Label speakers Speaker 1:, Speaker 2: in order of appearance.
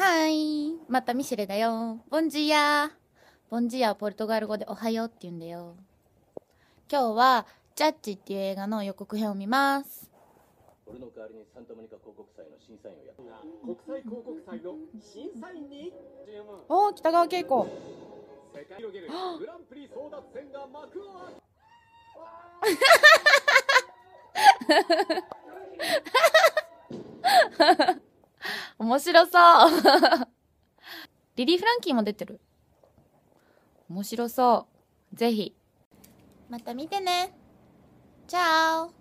Speaker 1: はい。またミシェルだよ。ボンジーヤー。ボンジーヤーはポ
Speaker 2: ルトガル語でおはようって言うんだよ。今日は、ジャッジっていう映画の予告
Speaker 3: 編を見ます。
Speaker 4: 俺の代わりにサンタモニカ広告祭の審査員をやった国際広告祭の審査員におお北川景子世界広げる
Speaker 5: グランプリ争奪戦が幕を開
Speaker 6: け Ha ha h 面
Speaker 2: 白そう リリー・フランキーも出てる。面
Speaker 7: 白そう。ぜひ。また見てね。チャオ